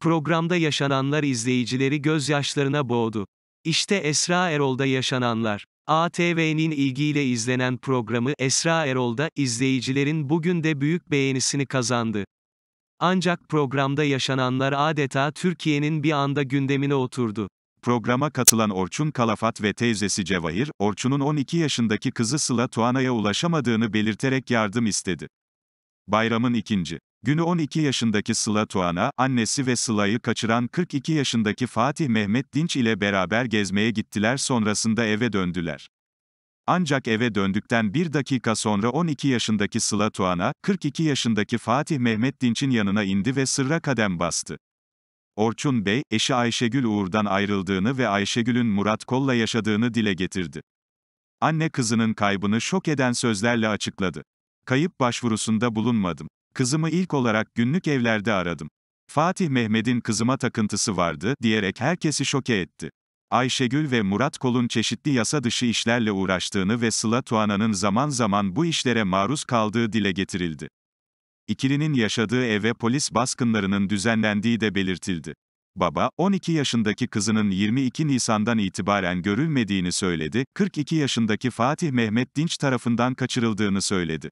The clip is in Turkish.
Programda yaşananlar izleyicileri gözyaşlarına boğdu. İşte Esra Erol'da yaşananlar. ATV'nin ilgiyle izlenen programı Esra Erol'da izleyicilerin bugün de büyük beğenisini kazandı. Ancak programda yaşananlar adeta Türkiye'nin bir anda gündemine oturdu. Programa katılan Orçun Kalafat ve teyzesi Cevahir, Orçun'un 12 yaşındaki kızı Sıla Tuana'ya ulaşamadığını belirterek yardım istedi. Bayramın ikinci günü 12 yaşındaki Sıla Tuğan'a, annesi ve Sıla'yı kaçıran 42 yaşındaki Fatih Mehmet Dinç ile beraber gezmeye gittiler sonrasında eve döndüler. Ancak eve döndükten bir dakika sonra 12 yaşındaki Sıla Tuğan'a, 42 yaşındaki Fatih Mehmet Dinç'in yanına indi ve sırra kadem bastı. Orçun Bey, eşi Ayşegül Uğur'dan ayrıldığını ve Ayşegül'ün Murat Kol'la yaşadığını dile getirdi. Anne kızının kaybını şok eden sözlerle açıkladı. Kayıp başvurusunda bulunmadım. Kızımı ilk olarak günlük evlerde aradım. Fatih Mehmet'in kızıma takıntısı vardı diyerek herkesi şoke etti. Ayşegül ve Murat Kol'un çeşitli yasa dışı işlerle uğraştığını ve Sıla Tuana'nın zaman zaman bu işlere maruz kaldığı dile getirildi. İkilinin yaşadığı eve polis baskınlarının düzenlendiği de belirtildi. Baba, 12 yaşındaki kızının 22 Nisan'dan itibaren görülmediğini söyledi, 42 yaşındaki Fatih Mehmet Dinç tarafından kaçırıldığını söyledi.